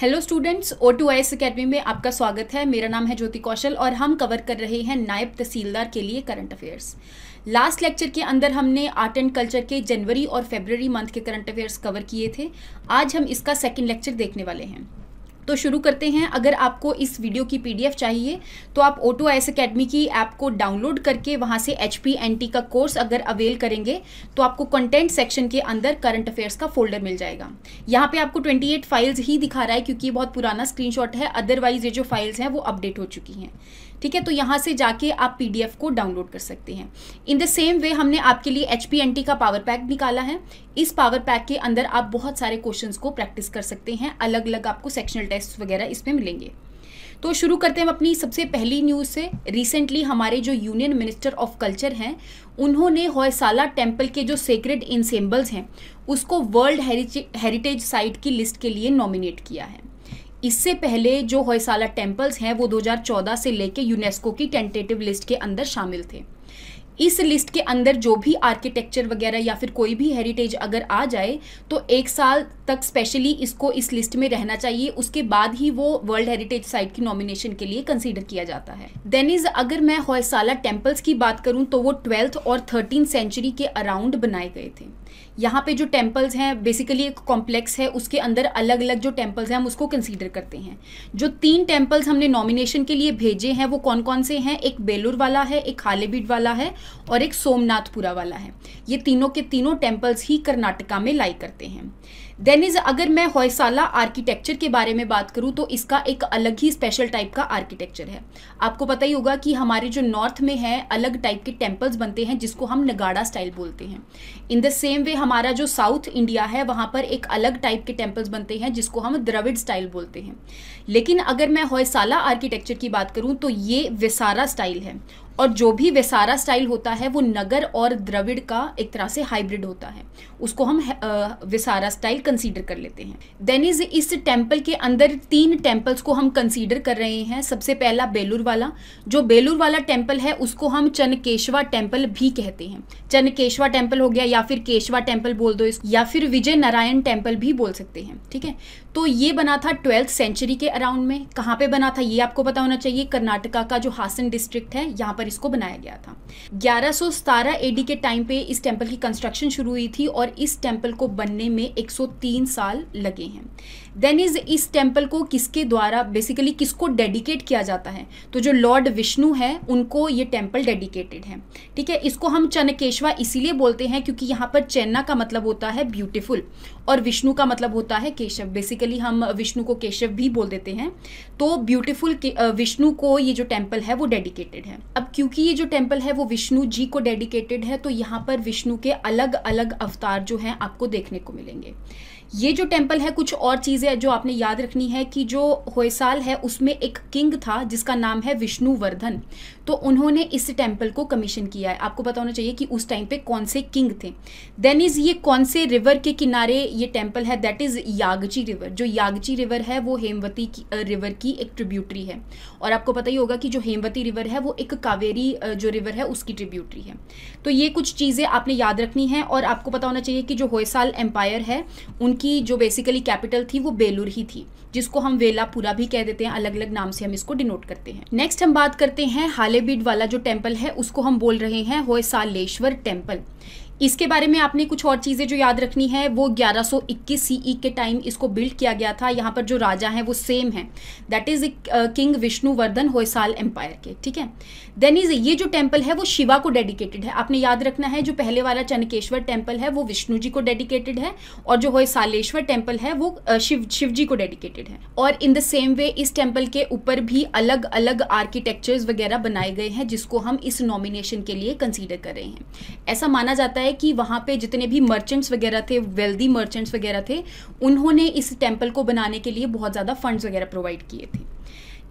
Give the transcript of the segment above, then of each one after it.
hello students O two I S academy में आपका स्वागत है मेरा नाम है ज्योति कौशल और हम कवर कर रहे हैं नायब तहसीलदार के लिए करंट अफेयर्स लास्ट लेक्चर के अंदर हमने आर्ट एंड कल्चर के जनवरी और फेबररी मंथ के करंट अफेयर्स कवर किए थे आज हम इसका सेकेंड लेक्चर देखने वाले हैं तो शुरू करते हैं अगर आपको इस वीडियो की पीडीएफ चाहिए तो आप ओटो एस अकेडमी की ऐप को डाउनलोड करके वहाँ से एच पी का कोर्स अगर अवेल करेंगे तो आपको कंटेंट सेक्शन के अंदर करंट अफेयर्स का फोल्डर मिल जाएगा यहाँ पे आपको 28 फाइल्स ही दिखा रहा है क्योंकि बहुत पुराना स्क्रीनशॉट है अदरवाइज ये जो फाइल्स हैं वो अपडेट हो चुकी हैं ठीक है तो यहाँ से जाके आप पी को डाउनलोड कर सकते हैं इन द सेम वे हमने आपके लिए एच का पावर पैक निकाला है इस पावर पैक के अंदर आप बहुत सारे क्वेश्चन को प्रैक्टिस कर सकते हैं अलग अलग आपको सेक्शनल टेस्ट वगैरह इसमें मिलेंगे तो शुरू करते हैं हम अपनी सबसे पहली न्यूज़ से रिसेंटली हमारे जो यूनियन मिनिस्टर ऑफ कल्चर हैं उन्होंने होयसाला टेम्पल के जो सेक्रेड इंसेम्बल्स हैं उसको वर्ल्ड हेरिटेज साइट की लिस्ट के लिए नॉमिनेट किया है इससे पहले जो हौसाला टेम्पल्स हैं वो 2014 से लेके यूनेस्को की टेंटेटिव लिस्ट के अंदर शामिल थे इस लिस्ट के अंदर जो भी आर्किटेक्चर वगैरह या फिर कोई भी हेरिटेज अगर आ जाए तो एक साल तक स्पेशली इसको इस लिस्ट में रहना चाहिए उसके बाद ही वो वर्ल्ड हेरिटेज साइट की नॉमिनेशन के लिए कंसीडर किया जाता है देन इज अगर मैं हौसाला टेम्पल्स की बात करूँ तो वो ट्वेल्थ और थर्टीन सेंचुरी के अराउंड बनाए गए थे यहाँ पे जो टेम्पल्स हैं बेसिकली एक कॉम्प्लेक्स है उसके अंदर अलग अलग जो टेम्पल्स हैं हम उसको कंसीडर करते हैं जो तीन टेम्पल्स हमने नॉमिनेशन के लिए भेजे हैं वो कौन कौन से हैं एक बेलूर वाला है एक हालेबीड वाला है और एक सोमनाथपुरा वाला है ये तीनों के तीनों टेम्पल्स ही कर्नाटका में लाई करते हैं देन इज़ अगर मैं हौसाला आर्किटेक्चर के बारे में बात करूँ तो इसका एक अलग ही स्पेशल टाइप का आर्किटेक्चर है आपको पता ही होगा कि हमारे जो नॉर्थ में है अलग टाइप के टेम्पल्स बनते हैं जिसको हम नगाड़ा स्टाइल बोलते हैं इन द सेम वे हमारा जो साउथ इंडिया है वहाँ पर एक अलग टाइप के टेम्पल्स बनते हैं जिसको हम द्रविड स्टाइल बोलते हैं लेकिन अगर मैं हौसाला आर्किटेक्चर की बात करूँ तो ये विसारा स्टाइल है और जो भी वेसारा स्टाइल होता है वो नगर और द्रविड़ का एक तरह से हाइब्रिड होता है उसको हम वेसारा स्टाइल कंसीडर कर लेते हैं देन इज इस टेम्पल के अंदर तीन टेम्पल्स को हम कंसीडर कर रहे हैं सबसे पहला बेलूर वाला जो बेलूर वाला टेम्पल है उसको हम चनकेशवा टेम्पल भी कहते हैं चनकेशवा टेम्पल हो गया या फिर केशवा टेम्पल बोल दो या फिर विजय नारायण टेम्पल भी बोल सकते हैं ठीक है तो ये बना था ट्वेल्थ सेंचुरी के अराउंड में कहाँ पे बना था ये आपको पता होना चाहिए कर्नाटका का जो हासन डिस्ट्रिक्ट है यहाँ पर पर इसको बनाया गया था ग्यारह सतारह एडी के टाइम पे इस टेम्पल की कंस्ट्रक्शन शुरू हुई थी और इस टेम्पल को बनने में 103 साल लगे हैं देन इज इस टेम्पल को किसके द्वारा बेसिकली किसको डेडिकेट किया जाता है तो जो लॉर्ड विष्णु है उनको ये टेम्पल डेडिकेटेड है ठीक है इसको हम चनकेशवा इसीलिए बोलते हैं क्योंकि यहाँ पर चेन्ना का मतलब होता है ब्यूटिफुल और विष्णु का मतलब होता है केशव बेसिकली हम विष्णु को केशव भी बोल देते हैं तो ब्यूटिफुल विष्णु को ये जो टेम्पल है वो डेडिकेटेड है अब क्योंकि ये जो टेम्पल है वो विष्णु जी को डेडिकेटेड है तो यहाँ पर विष्णु के अलग अलग अवतार जो हैं आपको देखने को मिलेंगे ये जो टेम्पल है कुछ और चीज़ें जो आपने याद रखनी है कि जो होयसाल है उसमें एक किंग था जिसका नाम है विष्णुवर्धन तो उन्होंने इस टेम्पल को कमीशन किया है आपको पता होना चाहिए कि उस टाइम पे कौन से किंग थे देन इज़ ये कौन से रिवर के किनारे ये टेम्पल है दैट इज़ यागची रिवर जो यागची रिवर है वो हेमवती की रिवर की एक ट्रिब्यूटरी है और आपको पता ही होगा कि जो हेमवती रिवर है वो एक कावेरी जो रिवर है उसकी ट्रिब्यूटरी है तो ये कुछ चीज़ें आपने याद रखनी है और आपको पता होना चाहिए कि जो होयसाल एम्पायर है उनकी की जो बेसिकली कैपिटल थी वो बेलूर ही थी जिसको हम वेलापुरा भी कह देते हैं अलग अलग नाम से हम इसको डिनोट करते हैं नेक्स्ट हम बात करते हैं हालेबीड वाला जो टेम्पल है उसको हम बोल रहे हैं होयसालेश्वर टेम्पल इसके बारे में आपने कुछ और चीज़ें जो याद रखनी है वो 1121 सीई e के टाइम इसको बिल्ड किया गया था यहाँ पर जो राजा हैं वो सेम है that is king Vishnuvardhana Hoysala empire के ठीक है देन इज ये जो टेम्पल है वो शिवा को डेडिकेटेड है आपने याद रखना है जो पहले वाला चनकेश्वर टेम्पल है वो विष्णु जी को डेडिकेटेड है और जो होयसालेश्वर टेम्पल है वो शिव शिव जी को डेडिकेटेड है और इन द सेम वे इस टेम्पल के ऊपर भी अलग अलग आर्किटेक्चर्स वगैरह बनाए गए हैं जिसको हम इस नॉमिनेशन के लिए कंसिडर कर रहे हैं ऐसा माना जाता है है कि वहाँ पे जितने भी मर्चेंट्स वगैरह थे वेल्दी मर्चेंट्स वगैरह थे उन्होंने इस टेम्पल को बनाने के लिए बहुत ज़्यादा फंड्स वगैरह प्रोवाइड किए थे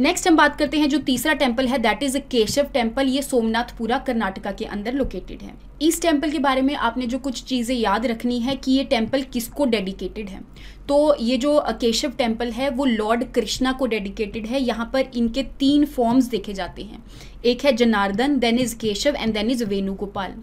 नेक्स्ट हम बात करते हैं जो तीसरा टेम्पल है that is a Keshava temple ये सोमनाथपुरा कर्नाटका के अंदर लोकेटेड है इस टेम्पल के बारे में आपने जो कुछ चीज़ें याद रखनी है कि ये टेम्पल किसको डेडिकेटेड है तो ये जो केशव टेम्पल है वो लॉर्ड कृष्णा को डेडिकेटेड है यहाँ पर इनके तीन फॉर्म्स देखे जाते हैं एक है Janardhana then is Keshava and then is Venugopal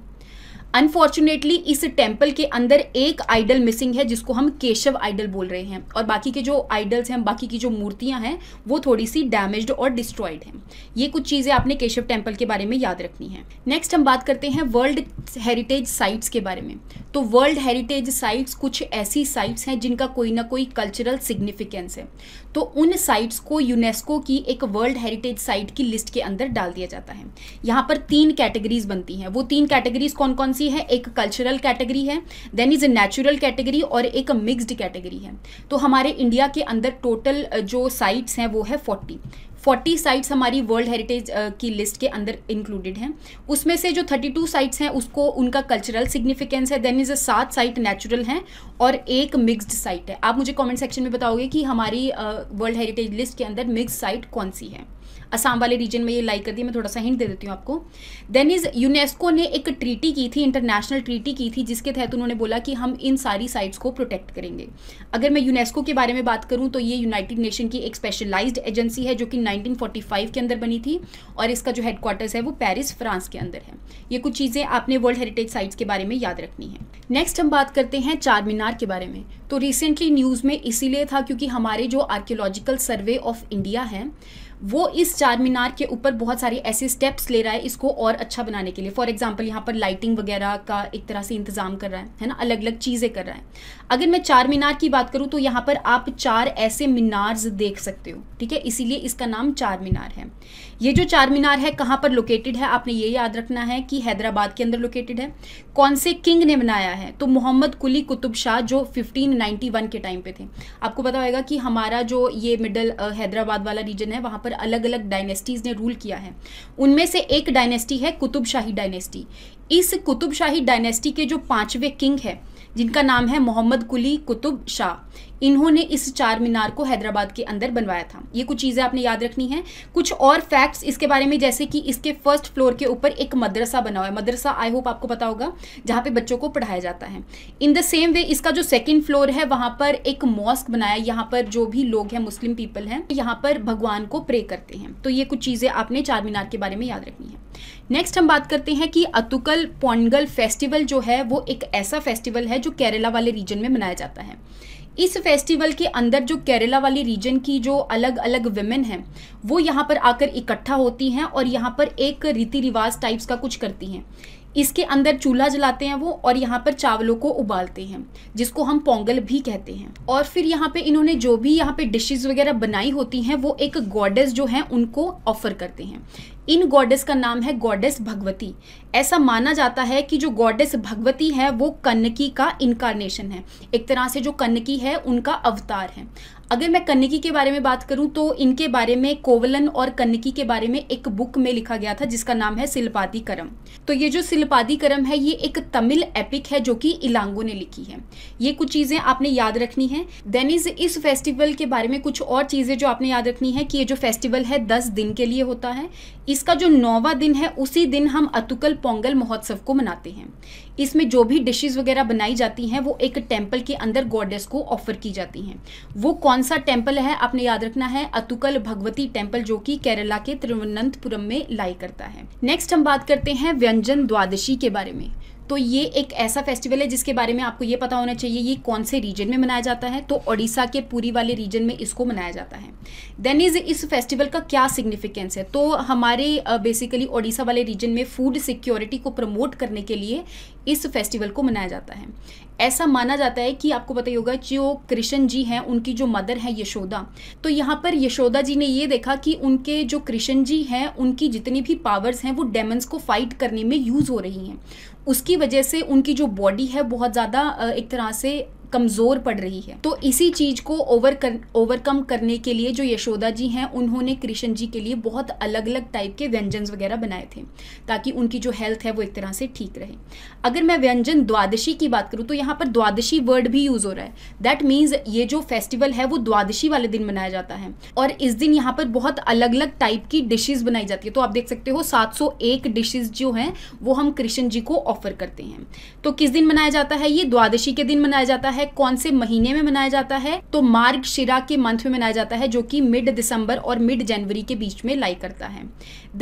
unfortunately इस टेम्पल के अंदर एक आइडल मिसिंग है जिसको हम केशव आइडल बोल रहे हैं और बाकी के जो आइडल्स हैं बाकी की जो मूर्तियां हैं वो थोड़ी सी डैमेज्ड और डिस्ट्रॉयड हैं ये कुछ चीज़ें आपने केशव टेम्पल के बारे में याद रखनी है नेक्स्ट हम बात करते हैं वर्ल्ड हेरिटेज साइट्स के बारे में तो वर्ल्ड हेरिटेज साइट्स कुछ ऐसी साइट्स हैं जिनका कोई ना कोई कल्चरल सिग्निफिकेंस है तो उन साइट्स को यूनेस्को की एक वर्ल्ड हेरिटेज साइट की लिस्ट के अंदर डाल दिया जाता है यहाँ पर तीन कैटेगरीज बनती हैं वो तीन कैटेगरीज कौन कौन सी सी है एक कल्चरल कैटेगरी है then is a natural category और एक मिक्सड कैटेगरी है तो हमारे इंडिया के अंदर टोटल जो साइट्स हैं वो है फोर्टी 40 साइट्स हमारी वर्ल्ड हेरिटेज की लिस्ट के अंदर इंक्लूडेड हैं उसमें से जो 32 साइट्स हैं उसको उनका कल्चरल सिग्निफिकेंस है देन इज़ अ सात साइट नेचुरल हैं और एक मिक्स्ड साइट है आप मुझे कमेंट सेक्शन में बताओगे कि हमारी वर्ल्ड हेरिटेज लिस्ट के अंदर मिक्स्ड साइट कौन सी है असम वाले रीजन में ये लाइक कर दी मैं थोड़ा सा हिंट दे देती हूँ आपको देन इज़ यूनेस्को ने एक ट्रीटी की थी इंटरनेशनल ट्रीटी की थी जिसके तहत उन्होंने बोला कि हम इन सारी साइट्स को प्रोटेक्ट करेंगे अगर मैं यूनेस्को के बारे में बात करूँ तो ये यूनाइटेड नेशन की एक स्पेशलाइज्ड एजेंसी है जो कि 1945 के अंदर बनी थी और इसका जो हेडक्वार्टर्स है वो पेरिस फ्रांस के अंदर है ये कुछ चीज़ें आपने वर्ल्ड हेरिटेज साइट्स के बारे में याद रखनी है नेक्स्ट हम बात करते हैं चार मीनार के बारे में तो रिसेंटली न्यूज़ में इसीलिए था क्योंकि हमारे जो आर्कियोलॉजिकल सर्वे ऑफ इंडिया है वो इस चार मीनार के ऊपर बहुत सारे ऐसे स्टेप्स ले रहा है इसको और अच्छा बनाने के लिए फॉर एग्जाम्पल यहाँ पर लाइटिंग वगैरह का एक तरह से इंतज़ाम कर रहा है है ना अलग अलग चीज़ें कर रहा है अगर मैं चार मीनार की बात करूँ तो यहाँ पर आप चार ऐसे मीनार्स देख सकते हो ठीक है इसीलिए इसका नाम चार मीनार है ये जो चार मीनार है कहाँ पर लोकेटेड है आपने ये याद रखना है कि हैदराबाद के अंदर लोकेटेड है कौन से किंग ने बनाया है तो मोहम्मद कुली कुतुब शाह जो फिफ्टीन के टाइम पे थे आपको पता होगा कि हमारा जो ये मिडल हैदराबाद वाला रीजन है वहाँ पर पर अलग अलग डायनेस्टीज़ ने रूल किया है उनमें से एक डायनेस्टी है कुतुबशाही डायनेस्टी इस कुतुबशाही डायनेस्टी के जो पांचवे किंग है जिनका नाम है मोहम्मद कुली कुतुब शाह इन्होंने इस चार मीनार को हैदराबाद के अंदर बनवाया था ये कुछ चीज़ें आपने याद रखनी है कुछ और फैक्ट्स इसके बारे में जैसे कि इसके फर्स्ट फ्लोर के ऊपर एक मदरसा बना हुआ है मदरसा आई होप आपको पता होगा जहाँ पे बच्चों को पढ़ाया जाता है इन द सेम वे इसका जो सेकेंड फ्लोर है वहाँ पर एक मॉस्क बनाया यहाँ पर जो भी लोग हैं मुस्लिम पीपल हैं यहाँ पर भगवान को प्रे करते हैं तो ये कुछ चीज़ें आपने चार मीनार के बारे में याद रखनी है नेक्स्ट हम बात करते हैं कि अतुकल पोंगल फेस्टिवल जो है वो एक ऐसा फेस्टिवल है जो केरला वाले रीजन में मनाया जाता है इस फेस्टिवल के अंदर जो केरला वाली रीजन की जो अलग अलग वेमेन हैं वो यहाँ पर आकर इकट्ठा होती हैं और यहाँ पर एक रीति रिवाज टाइप्स का कुछ करती हैं इसके अंदर चूल्हा जलाते हैं वो और यहाँ पर चावलों को उबालते हैं जिसको हम पोंगल भी कहते हैं और फिर यहाँ पे इन्होंने जो भी यहाँ पे डिशेस वगैरह बनाई होती हैं वो एक गॉडेस जो हैं उनको ऑफर करते हैं इन गॉडेस का नाम है गॉडेस भगवती ऐसा माना जाता है कि जो गॉडेस भगवती है वो कन्नकी का इनकारनेशन है एक तरह से जो कन्नकी है उनका अवतार है अगर मैं कन्नकी के बारे में बात करूं तो इनके बारे में कोवलन और कन्नकी के बारे में एक बुक में लिखा गया था जिसका नाम है सिलपादी करम तो ये जो सिलपादी करम है ये एक तमिल एपिक है जो कि इलांगो ने लिखी है ये कुछ चीज़ें आपने याद रखनी है देन इज इस फेस्टिवल के बारे में कुछ और चीज़ें जो आपने याद रखनी है कि ये जो फेस्टिवल है दस दिन के लिए होता है इसका जो नौवा दिन है उसी दिन हम अतुकल पोंगल महोत्सव को मनाते हैं इसमें जो भी डिशेज वगैरह बनाई जाती हैं वो एक टेम्पल के अंदर गॉडेस को ऑफर की जाती हैं वो कौन सा टेम्पल है आपने याद रखना है अतुकल भगवती टेम्पल जो कि केरला के तिरुवनंतपुरम में लाई करता है नेक्स्ट हम बात करते हैं व्यंजन द्वादशी के बारे में तो ये एक ऐसा फेस्टिवल है जिसके बारे में आपको ये पता होना चाहिए ये कौन से रीजन में मनाया जाता है तो ओडिशा के पूरी वाले रीजन में इसको मनाया जाता है देन इज इस फेस्टिवल का क्या सिग्निफिकेंस है तो हमारे बेसिकली ओडिशा वाले रीजन में फूड सिक्योरिटी को प्रमोट करने के लिए इस फेस्टिवल को मनाया जाता है ऐसा माना जाता है कि आपको पता ही होगा जो कृष्ण जी हैं उनकी जो मदर है यशोदा तो यहाँ पर यशोदा जी ने ये देखा कि उनके जो कृष्ण जी हैं उनकी जितनी भी पावर्स हैं वो डेमन्स को फाइट करने में यूज़ हो रही हैं उसकी वजह से उनकी जो बॉडी है बहुत ज़्यादा एक तरह से कमज़ोर पड़ रही है तो इसी चीज़ को ओवर कर, ओवरकम करने के लिए जो यशोदा जी हैं उन्होंने कृष्ण जी के लिए बहुत अलग अलग टाइप के व्यंजन वगैरह बनाए थे ताकि उनकी जो हेल्थ है वो एक तरह से ठीक रहे अगर मैं व्यंजन द्वादशी की बात करूँ तो यहाँ पर द्वादशी वर्ड भी यूज़ हो रहा है दैट मीन्स ये जो फेस्टिवल है वो द्वादशी वाले दिन मनाया जाता है और इस दिन यहाँ पर बहुत अलग अलग टाइप की डिशेज बनाई जाती है तो आप देख सकते हो 701 डिशेज जो हैं वो हम कृष्ण जी को ऑफर करते हैं तो किस दिन मनाया जाता है ये द्वादशी के दिन मनाया जाता है है कौन से महीने में मनाया जाता है तो मार्ग शिरा के मंथ में मनाया जाता है जो कि मिड दिसंबर और मिड जनवरी के बीच में लाई करता है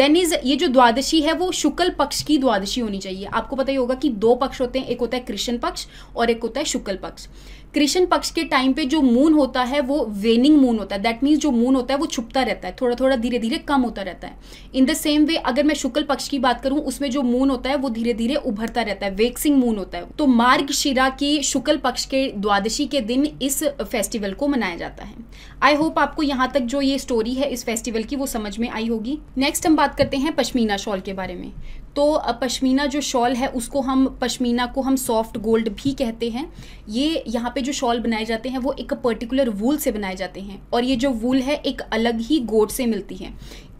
देन इज ये जो द्वादशी है वो शुक्ल पक्ष की द्वादशी होनी चाहिए आपको पता ही होगा कि दो पक्ष होते हैं एक होता है कृष्ण पक्ष और एक होता है शुक्ल पक्ष कृष्ण पक्ष के टाइम पे जो मून होता है वो वेनिंग मून होता है दैट मीन्स जो मून होता है वो छुपता रहता है थोड़ा थोड़ा धीरे धीरे कम होता रहता है इन द सेम वे अगर मैं शुक्ल पक्ष की बात करूं उसमें जो मून होता है वो धीरे धीरे उभरता रहता है वेक्सिंग मून होता है तो मार्ग शिरा की शुक्ल पक्ष के द्वादशी के दिन इस फेस्टिवल को मनाया जाता है आई होप आपको यहाँ तक जो ये स्टोरी है इस फेस्टिवल की वो समझ में आई होगी नेक्स्ट हम बात करते हैं पश्मीना शॉल के बारे में तो पश्मीना जो शॉल है उसको हम पश्मीना को हम सॉफ्ट गोल्ड भी कहते हैं ये यहाँ पे जो शॉल बनाए जाते हैं वो एक पर्टिकुलर वूल से बनाए जाते हैं और ये जो वूल है एक अलग ही गोट से मिलती है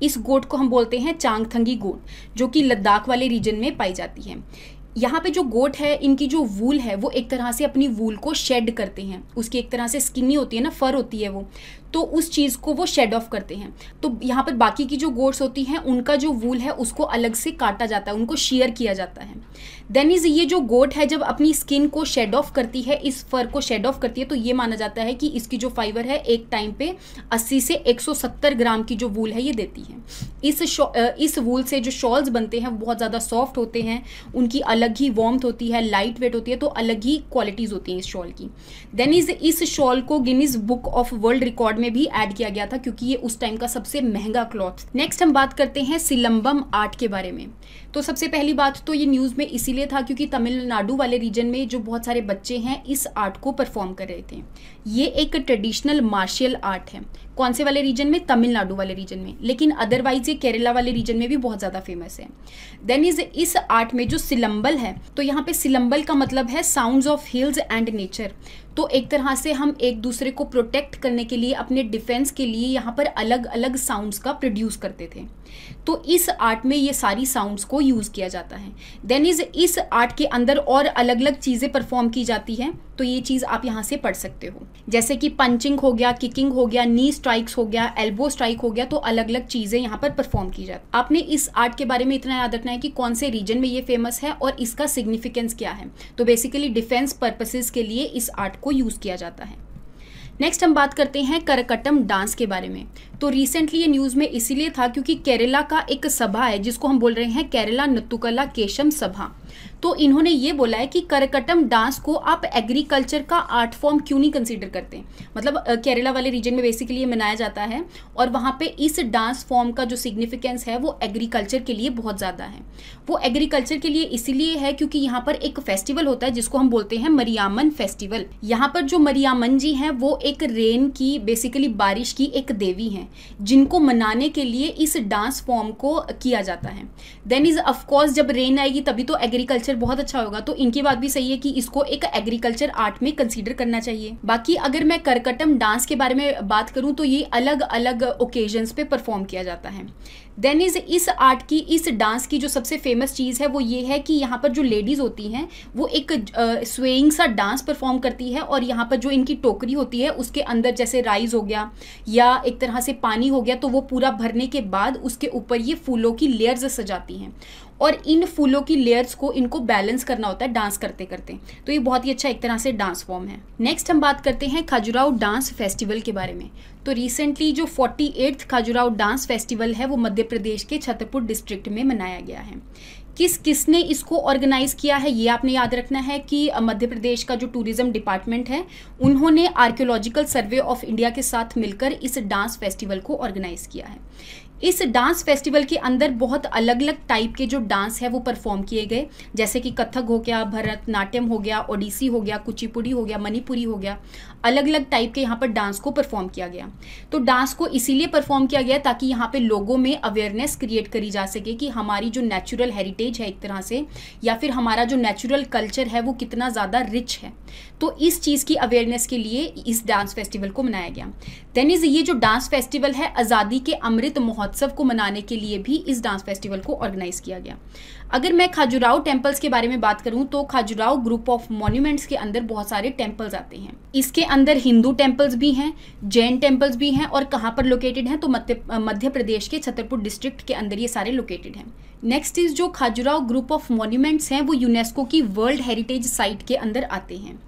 इस गोट को हम बोलते हैं चांगथंगी गोट जो कि लद्दाख वाले रीजन में पाई जाती है यहाँ पे जो गोट है इनकी जो वूल है वो एक तरह से अपनी वूल को शेड करते हैं उसकी एक तरह से स्किनी होती है ना फर होती है वो तो उस चीज़ को वो शेड ऑफ करते हैं तो यहाँ पर बाकी की जो गोट्स होती हैं उनका जो वूल है उसको अलग से काटा जाता है उनको शेयर किया जाता है देन इज ये जो गोट है जब अपनी स्किन को शेड ऑफ करती है इस फर को शेड ऑफ करती है तो ये माना जाता है कि इसकी जो फाइबर है एक टाइम पे 80 से 170 ग्राम की जो वूल है ये देती है इस इस वूल से जो शॉल्स बनते हैं बहुत ज़्यादा सॉफ्ट होते हैं उनकी अलग ही वॉम्थ होती है लाइट वेट होती है तो अलग ही क्वालिटीज़ होती हैं इस शॉल की देन इज़ इस शॉल को Guinness book of world record में भी ऐड किया गया था क्योंकि ये उस टाइम का सबसे महंगा क्लॉथ नेक्स्ट हम बात करते हैं सिलम्बम आर्ट के बारे में तो सबसे पहली बात तो ये न्यूज़ में इसीलिए था क्योंकि तमिलनाडु वाले रीजन में जो बहुत सारे बच्चे हैं इस आर्ट को परफॉर्म कर रहे थे ये एक ट्रेडिशनल मार्शल आर्ट है कौन से वाले रीजन में तमिलनाडु वाले रीजन में लेकिन अदरवाइज ये केरला वाले रीजन में भी बहुत ज़्यादा फेमस है देन इज इस आर्ट में जो सिलम्बल है तो यहाँ पे सिलम्बल का मतलब है sound of hills and nature तो एक तरह से हम एक दूसरे को प्रोटेक्ट करने के लिए अपने डिफेंस के लिए यहाँ पर अलग अलग साउंड्स का प्रोड्यूस करते थे तो इस आर्ट में ये सारी साउंड्स को यूज़ किया जाता है देन इज़ इस आर्ट के अंदर और अलग अलग चीज़ें परफॉर्म की जाती हैं तो ये चीज़ आप यहाँ से पढ़ सकते हो जैसे कि पंचिंग हो गया किकिंग हो गया नी स्ट्राइक्स हो गया एल्बो स्ट्राइक हो गया तो अलग अलग चीज़ें यहाँ पर परफॉर्म की जाती आपने इस आर्ट के बारे में इतना याद रखना है कि कौन से रीजन में ये फेमस है और इसका सिग्निफिकेंस क्या है तो बेसिकली डिफेंस पर्पसेस के लिए इस आर्ट को यूज़ किया जाता है नेक्स्ट हम बात करते हैं करकटम डांस के बारे में तो रिसेंटली ये न्यूज़ में इसीलिए था क्योंकि केरला का एक सभा है जिसको हम बोल रहे हैं केरला नत्तुकला केशम सभा तो इन्होंने ये बोला है कि करकटम डांस को आप एग्रीकल्चर का आर्ट फॉर्म क्यों नहीं कंसीडर करते मतलब केरला वाले रीजन में बेसिकली ये मनाया जाता है और वहाँ पे इस डांस फॉर्म का जो सिग्निफिकेंस है वो एग्रीकल्चर के लिए बहुत ज़्यादा है वो एग्रीकल्चर के लिए इसीलिए है क्योंकि यहाँ पर एक फेस्टिवल होता है जिसको हम बोलते हैं मरियामन फेस्टिवल यहाँ पर जो मरियामन जी हैं वो एक रेन की बेसिकली बारिश की एक देवी हैं जिनको मनाने के लिए इस डांस फॉर्म को किया जाता है देन इज़ ऑफकोर्स जब रेन आएगी तभी तो एग्रीकल्चर बहुत अच्छा होगा तो इनकी बात भी सही है कि इसको एक एग्रीकल्चर आर्ट में कंसिडर करना चाहिए बाकी अगर मैं करकटम डांस के बारे में बात करूँ तो ये अलग अलग ओकेजन्स पे परफॉर्म किया जाता है देन इज इस आर्ट की इस डांस की जो सबसे फेमस चीज़ है वो ये है कि यहाँ पर जो लेडीज़ होती हैं वो एक स्वेइंग सा डांस परफॉर्म करती है और यहाँ पर जो इनकी टोकरी होती है उसके अंदर जैसे राइस हो गया या एक तरह से पानी हो गया तो वो पूरा भरने के बाद उसके ऊपर ये फूलों की लेयर्स सजाती हैं और इन फूलों की लेयर्स को इनको बैलेंस करना होता है डांस करते करते तो ये बहुत ही अच्छा एक तरह से डांस फॉर्म है नेक्स्ट हम बात करते हैं खजुराव डांस फेस्टिवल के बारे में तो रिसेंटली जो forty eighth Khajuraho dance festival है वो मध्य प्रदेश के छतरपुर डिस्ट्रिक्ट में मनाया गया है किस किसने इसको ऑर्गेनाइज किया है ये आपने याद रखना है कि मध्य प्रदेश का जो टूरिज्म डिपार्टमेंट है उन्होंने आर्कियोलॉजिकल सर्वे ऑफ इंडिया के साथ मिलकर इस डांस फेस्टिवल को ऑर्गेनाइज किया है इस डांस फेस्टिवल के अंदर बहुत अलग अलग टाइप के जो डांस है वो परफॉर्म किए गए जैसे कि कथक हो गया भरतनाट्यम हो गया ओडिसी हो गया कुचिपुड़ी हो गया मणिपुरी हो गया अलग अलग टाइप के यहाँ पर डांस को परफॉर्म किया गया तो डांस को इसीलिए परफॉर्म किया गया ताकि यहाँ पे लोगों में अवेयरनेस क्रिएट करी जा सके कि हमारी जो नेचुरल हेरिटेज है एक तरह से या फिर हमारा जो नेचुरल कल्चर है वो कितना ज़्यादा रिच है तो इस चीज़ की अवेयरनेस के लिए इस डांस फेस्टिवल को मनाया गया देन इज़ ये जो डांस फेस्टिवल है आज़ादी के अमृत महोत्सव महोत्सव को मनाने के लिए भी इस डांस फेस्टिवल को ऑर्गेनाइज किया गया अगर मैं खाजुराव टेम्पल्स के बारे में बात करूं तो खाजुराहो ग्रुप ऑफ मॉन्यूमेंट्स के अंदर बहुत सारे टेम्पल्स आते हैं इसके अंदर हिंदू टेम्पल्स भी हैं जैन टेम्पल्स भी हैं और कहाँ पर लोकेटेड हैं तो मध्य प्रदेश के छतरपुर डिस्ट्रिक्ट के अंदर ये सारे लोकेटेड हैं नेक्स्ट इज जो खाजुराव ग्रुप ऑफ मॉन्यूमेंट्स हैं वो यूनेस्को की वर्ल्ड हेरिटेज साइट के अंदर आते हैं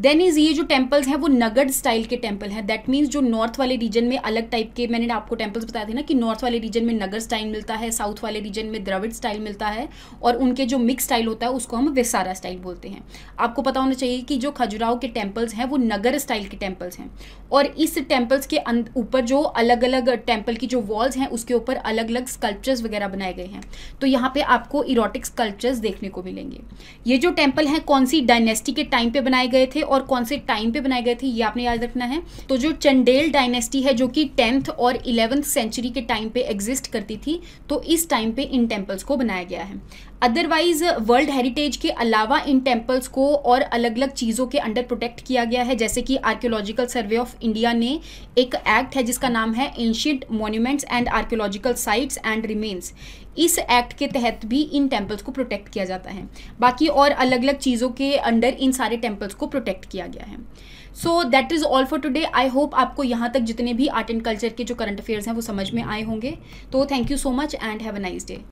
देन इज़ ये जो टेम्पल्स हैं वो नगर स्टाइल के टेम्पल हैं दैट मीन्स जो नॉर्थ वाले रीजन में अलग टाइप के मैंने आपको टेम्पल्स बताए थे ना कि नॉर्थ वाले रीजन में नगर स्टाइल मिलता है साउथ वाले रीजन में द्रविड स्टाइल मिलता है और उनके जो मिक्स स्टाइल होता है उसको हम विसारा स्टाइल बोलते हैं आपको पता होना चाहिए कि जो खजुराहो के टेम्पल्स हैं वो नगर स्टाइल के टेम्पल्स हैं और इस टेम्पल्स के ऊपर जो अलग अलग टेम्पल की जो वॉल्स हैं उसके ऊपर अलग अलग स्कल्पचर्स वगैरह बनाए गए हैं तो यहाँ पे आपको इरोटिक स्कल्पचर्स देखने को मिलेंगे ये जो टेम्पल हैं कौन सी डायनेस्टी के टाइम पे बनाए गए थे और कौन से टाइम पे बनाए गए थे ये आपने याद रखना है तो जो चंडेल डायनेस्टी है जो कि टेंथ और इलेवेंथ सेंचुरी के टाइम पे एग्जिस्ट करती थी तो इस टाइम पे इन टेम्पल्स को बनाया गया है अदरवाइज वर्ल्ड हेरिटेज के अलावा इन टेम्पल्स को और अलग अलग चीज़ों के अंडर प्रोटेक्ट किया गया है जैसे कि आर्कियोलॉजिकल सर्वे ऑफ इंडिया ने एक एक्ट है जिसका नाम है ancient monuments and archaeological sites and remains इस एक्ट के तहत भी इन टेम्पल्स को प्रोटेक्ट किया जाता है बाकी और अलग अलग चीज़ों के अंडर इन सारे टेम्पल्स को प्रोटेक्ट किया गया है so that is all for today I hope आपको यहाँ तक जितने भी आर्ट एंड कल्चर के जो करंट अफेयर्स हैं वो समझ में आए होंगे तो thank you so much and have a nice day